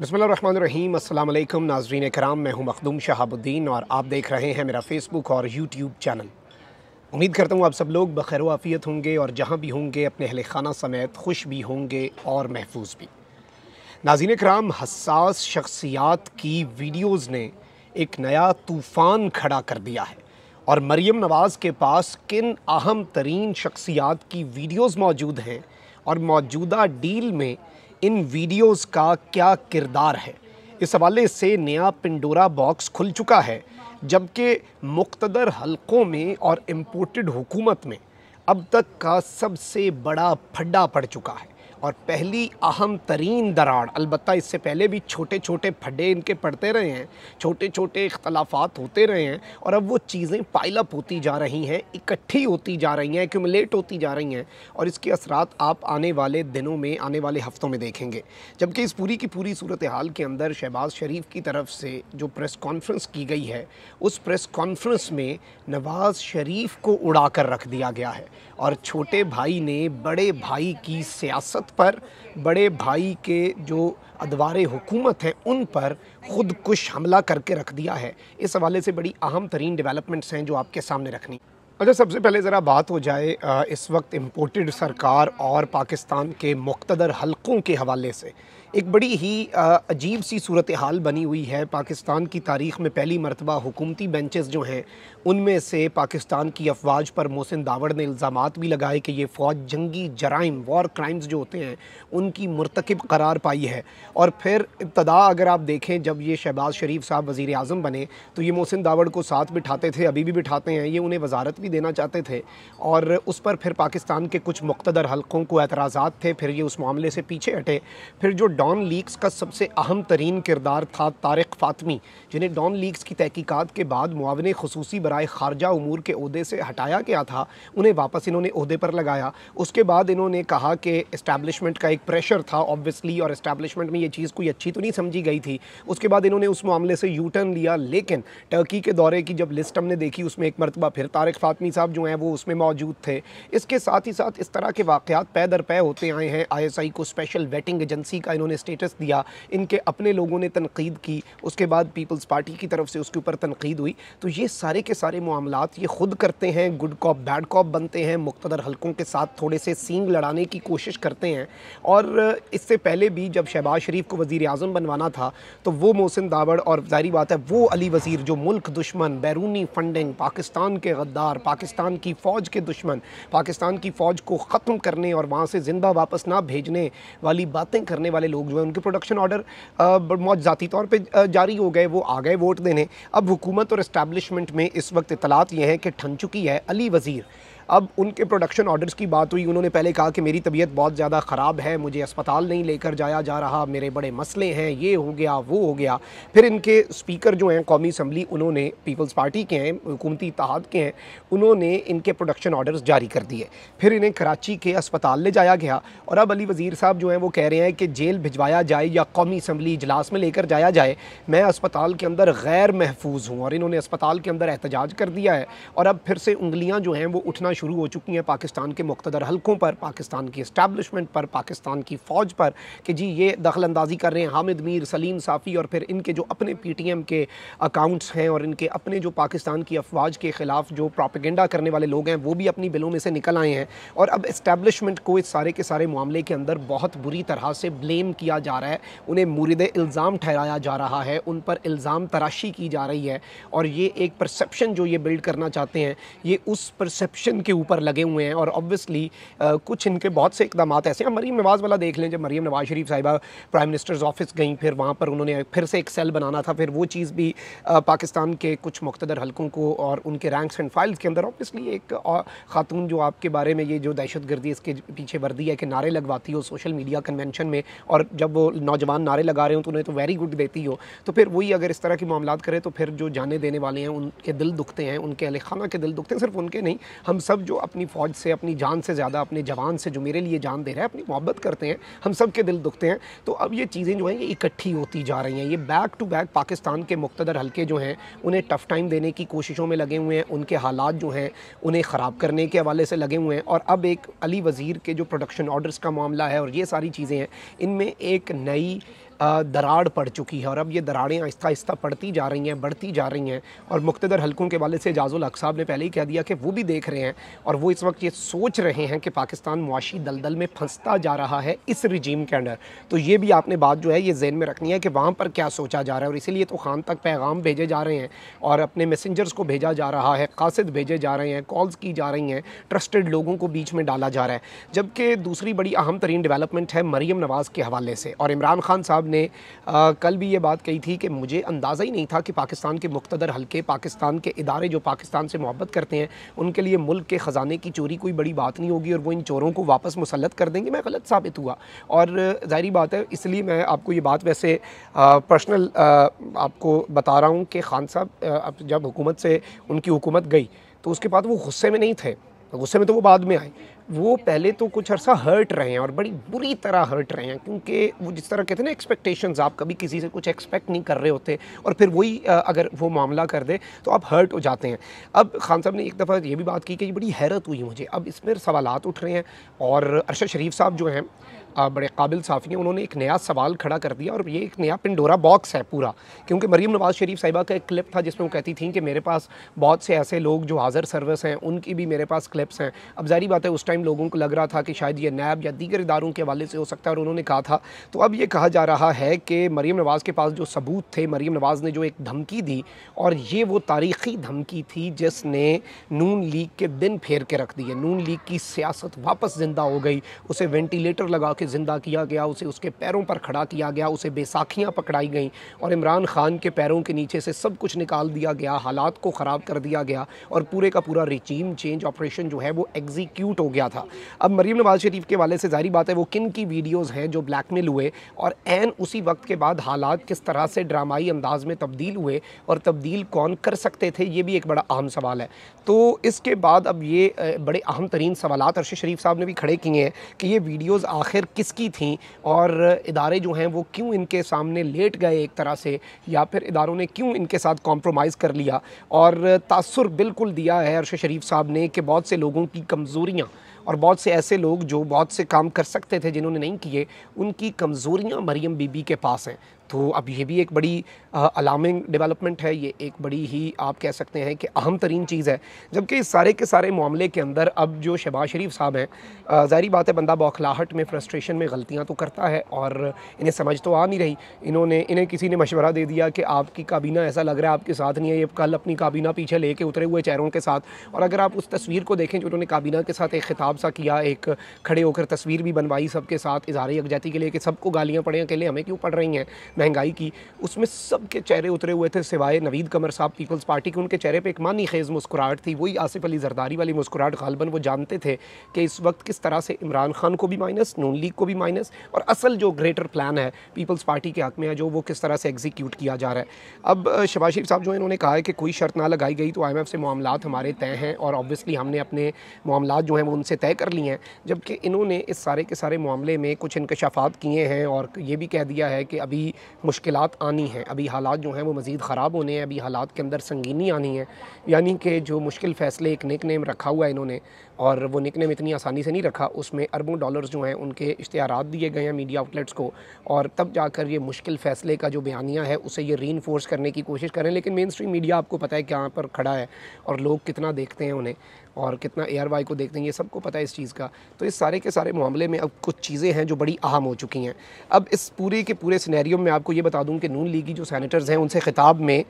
बसमीम अल्लाम नाजरीन कराम मैं हूं मखदूम शहाबुद्दीन और आप देख रहे हैं मेरा फ़ेसबुक और यूट्यूब चैनल उम्मीद करता हूं आप सब लोग बखैर वाफ़ियत होंगे और जहां भी होंगे अपने अहल खाना समेत खुश भी होंगे और महफूज भी नाजीन कराम हसास शख्सियात की वीडियोज़ ने एक नया तूफ़ान खड़ा कर दिया है और मरीम नवाज़ के पास किन अहम तरीन शख्सियात की वीडियोज़ मौजूद हैं और मौजूदा डील में इन वीडियोस का क्या किरदार है इस हवाले से नया पिंडोरा बॉक्स खुल चुका है जबकि मुख्तर हलकों में और इम्पोर्टेड हुकूमत में अब तक का सबसे बड़ा फड्डा पड़ चुका है और पहली अहम तरीन दरार अलबत् इससे पहले भी छोटे छोटे फड्डे इनके पड़ते रहे हैं छोटे छोटे इख्तलाफात होते रहे हैं और अब वो चीज़ें पाइलअप होती जा रही हैं इकट्ठी होती जा रही हैं एक्यूमलेट होती जा रही हैं और इसके असरात आप आने वाले दिनों में आने वाले हफ्तों में देखेंगे जबकि इस पूरी की पूरी सूरत हाल के अंदर शहबाज शरीफ की तरफ से जो प्रेस कॉन्फ्रेंस की गई है उस प्रेस कॉन्फ्रेंस में नवाज शरीफ को उड़ा कर रख दिया गया है और छोटे भाई ने बड़े भाई की सियासत ज़रूरत पर बड़े भाई के जो अदवार हुकूमत हैं उन पर ख़ुद कुछ हमला करके रख दिया है इस हवाले से बड़ी अहम तरीन डेवलपमेंट्स हैं जो आपके सामने रखनी अच्छा सबसे पहले ज़रा बात हो जाए इस वक्त इम्पोर्टेड सरकार और पाकिस्तान के मुख्तर हलकों के हवाले से एक बड़ी ही अजीब सी सूरत हाल बनी हुई है पाकिस्तान की तारीख़ में पहली मरतबा हुकूमती बेंचेस जो हैं उनमें से पाकिस्तान की अफवाज पर मोहसिन दावड़ ने इल्ज़ाम भी लगाए कि ये फ़ौज जंगी जराइम वॉर क्राइम्स जो होते हैं उनकी मरतकब करार पाई है और फिर इब्तदा अगर आप देखें जब ये शहबाज शरीफ साहब वज़ी अजम बने तो ये मोहसिन दावड़ को साथ बिठाते थे अभी भी बिठाते हैं ये उन्हें वजारत भी देना चाहते थे और उस पर फिर पाकिस्तान के कुछ मकतदर हलकों को एतराज़ा थे फिर ये उस मामले से पीछे हटे फिर जो डॉन लीक्स का सबसे अहम तरीन किरदार था तारक फातमी जिन्हें डॉन लीक्स की तहकीकत के बाद मुआवन खसूसी बरए खारजा अमूर के अहदे से हटाया गया था उन्हें वापस इन्होंने अहदे पर लगाया उसके बाद इन्होंने कहा कि इस्टेबलिशमेंट का एक प्रेशर था ऑब्वियसली और इस्टेबलिशमेंट में ये चीज़ कोई अच्छी तो नहीं समझी गई थी उसके बाद इन्होंने उस मामले से यू टर्न लिया लेकिन टर्की के दौरे की जब लिस्ट हमने देखी उसमें एक मरतबा फिर तारक फातमी साहब जो हैं वो उसमें मौजूद थे इसके साथ ही साथ इस तरह के वाक़ पै दर पै होते आए हैं आई एस आई को स्पेशल वेटिंग एजेंसी का इन्होंने उन्होंने स्टेटस दिया इनके अपने लोगों ने तनकीद की उसके बाद पीपल्स पार्टी की तरफ से उसके ऊपर तनकीद हुई तो ये सारे के सारे मामला ये खुद करते हैं गुड कॉप बैड कॉप बनते हैं मुख्तर हलकों के साथ थोड़े से सींग लड़ाने की कोशिश करते हैं और इससे पहले भी जब शहबाज शरीफ को वज़ी अजम बनवाना था तो वो मोहसिन दावड़ और जारी बात है वो अली वज़ीर जो मुल्क दुश्मन बैरूनी फंडिंग पाकिस्तान के गद्दार पाकिस्तान की फ़ौज के दुश्मन पाकिस्तान की फ़ौज को ख़त्म करने और वहाँ से ज़िंदा वापस ना भेजने वाली बातें करने वाले लोग जो है उनके प्रोडक्शन ऑर्डर बहुत ज़ाती तौर पर जारी हो गए वो आ गए वोट देने अब हुकूमत और इस्टेबलिशमेंट में इस वक्त इतलात ये है कि ठन चुकी है अली वज़ीर अब उनके प्रोडक्शन ऑर्डर्स की बात हुई उन्होंने पहले कहा कि मेरी तबीयत बहुत ज़्यादा ख़राब है मुझे अस्पताल नहीं लेकर जाया जा रहा मेरे बड़े मसले हैं ये हो गया वो हो गया फिर इनके स्पीकर जो हैं कौमी असम्बली उन्होंने पीपल्स पार्टी के हैं हुकूमती इतिहाद के हैं उन्होंने इनके प्रोडक्शन ऑर्डर्स जारी कर दिए फिर इन्हें कराची के अस्पताल ले जाया गया और अब अली वज़ीर साहब जो हैं वो कह रहे हैं कि जेल भिजवाया जाए या कौमी असम्बली इजलास में लेकर जाया जाए मैं अस्पताल के अंदर गैर महफूज हूँ और इन्होंने अस्पताल के अंदर एहतजाज कर दिया है और अब फिर से उंगलियाँ जो हैं वो उठना शुरू हो चुकी हैं पाकिस्तान के मुख्तर हलकों पर पाकिस्तान की इस्टेबलिशमेंट पर पाकिस्तान की फ़ौज पर कि जी ये दखल अंदाजी कर रहे हैं हामिद मीर सलीम साफ़ी और फिर इनके जो अपने पी टी एम के अकाउंट्स हैं और इनके अपने जो पाकिस्तान की अफवाज के ख़िलाफ़ जो प्रॉपिगेंडा करने वाले लोग हैं वो भी अपनी बिलों में से निकल आए हैं और अब इस्टेबलिशमेंट को इस सारे के सारे मामले के अंदर बहुत बुरी तरह से ब्लेम किया जा रहा है उन्हें मुरीद इल्ज़ाम ठहराया जा रहा है उन पर इल्ज़ाम तराशी की जा रही है और ये एक परसेप्शन जो ये बिल्ड करना चाहते हैं ये उस परसेप्शन के ऊपर लगे हुए हैं और ऑब्वियसली कुछ इनके बहुत से इकदाम ऐसे हैं मरीम नवाज़ वाला देख लें जब मरीम नवाज़ शरीफ साहिबा प्राइम मिनिस्टर्स ऑफिस गई फिर वहाँ पर उन्होंने फिर से एक सेल बनाना था फिर वो चीज़ भी पाकिस्तान के कुछ मुख्तर हलकों को और उनके रैंक्स एंड फाइल्स के अंदर ऑब्वियसली एक खातून जो आपके बारे में ये जो दहशत गर्दी इसके पीछे वर्दी है कि नारे लगवाती हो सोशल मीडिया कन्वेंशन में और जब वो नौजवान नारे लगा रहे हो तो उन्हें तो वेरी गुड देती हो तो फिर वही अगर इस तरह की मामला करें तो फिर जो जाने देने वाले हैं उनके दिल दुखते हैं उनके अलखाना खाना के दिल दुखते हैं सिर्फ उनके नहीं हम सब सब जो अपनी फ़ौज से अपनी जान से ज़्यादा अपने जवान से जो मेरे लिए जान दे रहे हैं अपनी मोहब्बत करते हैं हम सब के दिल दुखते हैं तो अब ये चीज़ें जो हैं ये इकट्ठी होती जा रही हैं ये बैक टू बैक पाकिस्तान के मुख्तर हल्के जो हैं उन्हें टफ़ टाइम देने की कोशिशों में लगे हुए हैं उनके हालात जो हैं उन्हें ख़राब करने के हवाले से लगे हुए हैं और अब एक अली वज़ीर के जो प्रोडक्शन ऑर्डर्स का मामला है और ये सारी चीज़ें हैं इनमें एक नई दराड़ पड़ चुकी है और अब ये दराड़ें आहिस्ता आहिस्ता पड़ती जा रही हैं बढ़ती जा रही हैं और मुख्तर हलकों के वाले से एजाजुल हक साहब ने पहले ही कह दिया कि वो भी देख रहे हैं और वो इस वक्त ये सोच रहे हैं कि पाकिस्तान मुआशी दलदल में फंसता जा रहा है इस रिजीम के अंडर तो ये भी आपने बात जो है ये जहन में रखनी है कि वहाँ पर क्या सोचा जा रहा है और इसीलिए तो खान तक पैगाम भेजे जा रहे हैं और अपने मैसेंजर्स को भेजा जा रहा है कासद भेजे जा रहे हैं कॉल्स की जा रही हैं ट्रस्टेड लोगों को बीच में डाला जा रहा है जबकि दूसरी बड़ी अहम तरीन डेवलपमेंट है मरीम नवाज़ के हवाले से और इमरान खान साहब साहब ने आ, कल भी ये बात कही थी कि मुझे अंदाज़ा ही नहीं था कि पाकिस्तान के मुख्तर हलके पाकिस्तान के इदारे जो पाकिस्तान से मोहब्बत करते हैं उनके लिए मुल्क के ख़जाने की चोरी कोई बड़ी बात नहीं होगी और वो इन चोरों को वापस मुसलत कर देंगे मैं गलत साबित हुआ और ज़ाहरी बात है इसलिए मैं आपको ये बात वैसे पर्सनल आपको बता रहा हूँ कि खान साहब जब हुकूमत से उनकी हुकूमत गई तो उसके बाद वो गुस्से में नहीं थे गुस्से में तो वो बाद में आए वो पहले तो कुछ अरसा हर्ट रहे हैं और बड़ी बुरी तरह हर्ट रहे हैं क्योंकि वो जिस तरह कहते हैं ना एक्सपेक्टेशंस आप कभी किसी से कुछ एक्सपेक्ट नहीं कर रहे होते और फिर वही अगर वो मामला कर दे तो आप हर्ट हो जाते हैं अब खान साहब ने एक दफ़ा ये भी बात की कि बड़ी हैरत हुई मुझे अब इसमें सवाल उठ रहे हैं और अरशद शरीफ साहब जो हैं बड़े काबिल साफ़ी हैं उन्होंने एक नया सवाल खड़ा कर दिया और ये एक नया पिंडोरा बॉक्स है पूरा क्योंकि मरीम नवाज़ शरीफ साहिबा का एक क्लिप था जिसमें वो कहती थी कि मेरे पास बहुत से ऐसे लोग जो हाज़र सर्विस हैं उनकी भी मेरे पास क्लिप्स हैं अब जारी बात है उस टाइम टाइम लोगों को लग रहा था कि शायद ये नैब या दीगर इदारों के हवाले से हो सकता है और उन्होंने कहा था तो अब ये कहा जा रहा है कि मरीम नवाज़ के पास जो सबूत थे मरीम नवाज़ ने जो एक धमकी दी और ये वो तारीख़ी धमकी थी जिसने नून लीग के दिन फेर के रख दिए नून लीग की सियासत वापस ज़िंदा हो गई उसे वेंटिलेटर लगा के ज़िंदा किया गया उसे उसके पैरों पर खड़ा किया गया उसे बेसाखियाँ पकड़ाई गई और इमरान खान के पैरों के नीचे से सब कुछ निकाल दिया गया हालात को ख़राब कर दिया गया और पूरे का पूरा रिचीम चेंज ऑपरेशन जो है वो एग्जीक्यूट हो गया किया था अब मरीम नवाज शरीफ के वाले से जारी बात है वो किन की वीडियोज़ हैं जो ब्लैकमेल हुए और एन उसी वक्त के बाद हालात किस तरह से ड्रामाई अंदाज में तब्दील हुए और तब्दील कौन कर सकते थे ये भी एक बड़ा अहम सवाल है तो इसके बाद अब ये बड़े अहम तरीन सवाल अर्श शरीफ साहब ने भी खड़े किए हैं कि ये वीडियोज़ आखिर किसकी थी और इदारे जो हैं वो क्यों इनके सामने लेट गए एक तरह से या फिर इदारों ने क्यों इनके साथ कॉम्प्रोमाइज़ कर लिया और तासर बिल्कुल दिया है अर्श शरीफ साहब ने कि बहुत से लोगों की कमज़ोरियाँ और बहुत से ऐसे लोग जो बहुत से काम कर सकते थे जिन्होंने नहीं किए उनकी कमज़ोरियाँ मरियम बीबी के पास हैं तो अब ये भी एक बड़ी अलार्मिंग डेवलपमेंट है ये एक बड़ी ही आप कह सकते हैं कि अहम तरीन चीज़ है जबकि इस सारे के सारे मामले के अंदर अब जो शहबाज शरीफ साहब हैं ज़ाहरी बात है बंदा बौखलाहट में फ्रस्ट्रेशन में गलतियाँ तो करता है और इन्हें समझ तो आ नहीं रही इन्होंने इन्हें किसी ने मशवरा दे दिया कि आपकी काबीना ऐसा लग रहा है आपके साथ नहीं है ये कल अपनी काबीना पीछे ले उतरे हुए चेहरों के साथ और अगर आप उस तस्वीर को देखें जो उन्होंने काबीना के साथ एक खिताब सा किया एक खड़े होकर तस्वीर भी बनवाई सबके साथ इजहार यकजहती के लिए कि सबको गालियाँ पड़े अकेले हमें क्यों पड़ रही हैं महंगाई की उसमें सबके चेहरे उतरे हुए थे सिवाय नवीद कमर साहब पीपल्स पार्टी के उनके चेहरे पर एक मानी खेज़ मुस्कुराहट थी वही आसिफ अली जरदारी वाली मुस्कुराहट गालबन वो जानते थे कि इस वक्त किस तरह से इमरान खान को भी माइनस नून लीग को भी माइनस और असल जो ग्रेटर प्लान है पीपल्स पार्टी के हक में है जो वो किस तरह से एग्जीक्यूट किया जा रहा है अब शबाज शरीफ साहब जो इन्होंने कहा है कि कोई शर्त ना लगाई गई तो आई से मामला हमारे तय हैं और ऑब्वियसली हमने अपने मामला जो हैं वो उनसे तय कर लिए हैं जबकि इन्होंने इस सारे के सारे मामले में कुछ इनकशाफात किए हैं और ये भी कह दिया है कि अभी मुश्किल आनी हैं अभी हालात जो हैं वो मज़ीद ख़राब होने हैं अभी हालात के अंदर संगीनी आनी है यानी कि जो मुश्किल फ़ैसले एक निक नेम रखा हुआ है इन्होंने और वो निक नेम इतनी आसानी से नहीं रखा उसमें अरबों डॉलर्स जो हैं उनके इश्तहार दिए गए हैं मीडिया आउटलेट्स को और तब जाकर ये मुश्किल फ़ैसले का जो बयानिया है उसे ये री करने की कोशिश करें लेकिन मेन स्ट्रीम मीडिया आपको पता है कहाँ पर खड़ा है और लोग कितना देखते हैं उन्हें और कितना ए आर वाई को देखते हैं ये सबको पता है इस चीज़ का तो इस सारे के सारे मामले में अब कुछ चीज़ें हैं जो बड़ी अहम हो चुकी हैं अब इस पूरे के पूरे सिनेरियो में आपको ये बता दूं कि नून लीग की जो सैनिटर्स हैं उनसे खिताब में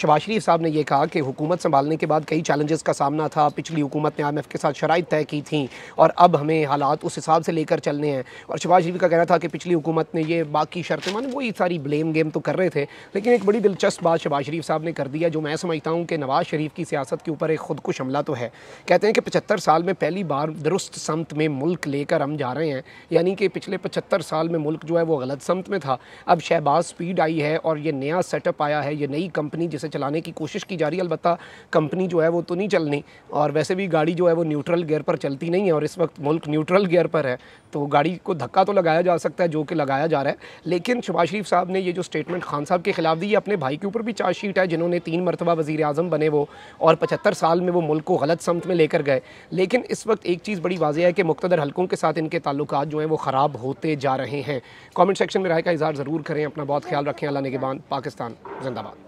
शबाज शरीफ साहब ने यह कहा कि हुकूमत संभालने के बाद कई चैलेंजेस का सामना था पिछली हुकूमत ने एफ़ के साथ शराइ तय की थी और अब हमें हालात उस हिसाब से लेकर चलने हैं और शबाज शरीफ का कहना था कि पिछली हुकूमत ने ये बाकी शर्तें मान वही सारी ब्लेम गेम तो कर रहे थे लेकिन एक बड़ी दिलचस्प बात शबाज शरीफ साहब ने कर दिया जो मैं समझता हूँ कि नवाज़ शरीफ की सियासत के ऊपर एक खुदकुश हमला तो है कहते हैं कि पचहत्तर साल में पहली बार दुरुस्त समत में मुल्क लेकर हम जा रहे हैं यानी कि पिछले पचहत्तर साल में मुल्क जो है वो गलत समत में था अब शहबाज स्पीड आई है और ये नया सेटअप आया है ये नई कंपनी जिसे चलाने की कोशिश की जा रही है अलबत्त कंपनी जो है वो तो नहीं चलनी और वैसे भी गाड़ी जो है वो न्यूट्रल गियर पर चलती नहीं है और इस वक्त मुल्क न्यूट्रल गियर पर है तो गाड़ी को धक्का तो लगाया जा सकता है जो कि लगाया जा रहा है लेकिन शबाज शरीफ साहब ने ये जो स्टेटमेंट खान साहब के खिलाफ दी अपने भाई के ऊपर भी चार्जशीट है जिन्होंने तीन मरतबा वजी अजम बने वो और पचहत्तर साल में वो मुल्क को गलत समत में लेकर गए लेकिन इस वक्त एक चीज़ बड़ी वाजिया है कि मुख्तर हलकों के साथ इनके ताल्लुक जो हैं वो ख़राब होते जा रहे हैं कॉमेंट सेक्शन में राय का इजहार ज़रूर करें अपना बहुत ख्याल रखें अल्लाह बाद पाकिस्तान जिंदाबाद